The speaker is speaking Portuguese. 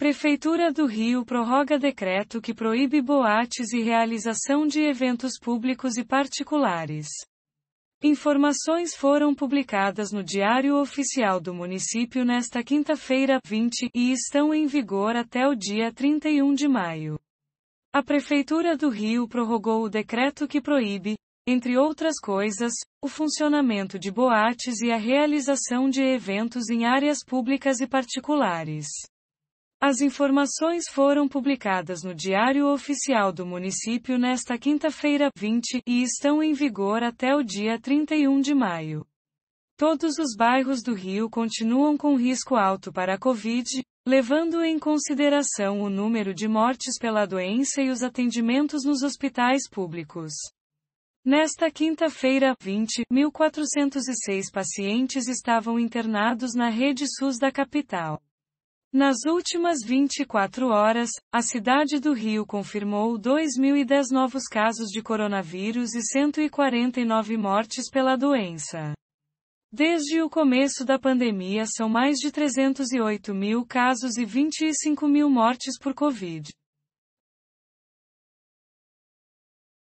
Prefeitura do Rio prorroga decreto que proíbe boates e realização de eventos públicos e particulares. Informações foram publicadas no Diário Oficial do Município nesta quinta-feira, 20, e estão em vigor até o dia 31 de maio. A Prefeitura do Rio prorrogou o decreto que proíbe, entre outras coisas, o funcionamento de boates e a realização de eventos em áreas públicas e particulares. As informações foram publicadas no Diário Oficial do Município nesta quinta-feira, 20, e estão em vigor até o dia 31 de maio. Todos os bairros do Rio continuam com risco alto para a Covid, levando em consideração o número de mortes pela doença e os atendimentos nos hospitais públicos. Nesta quinta-feira, 20, 1.406 pacientes estavam internados na rede SUS da capital. Nas últimas 24 horas, a cidade do Rio confirmou 2.010 novos casos de coronavírus e 149 mortes pela doença. Desde o começo da pandemia são mais de 308 mil casos e 25 mil mortes por Covid.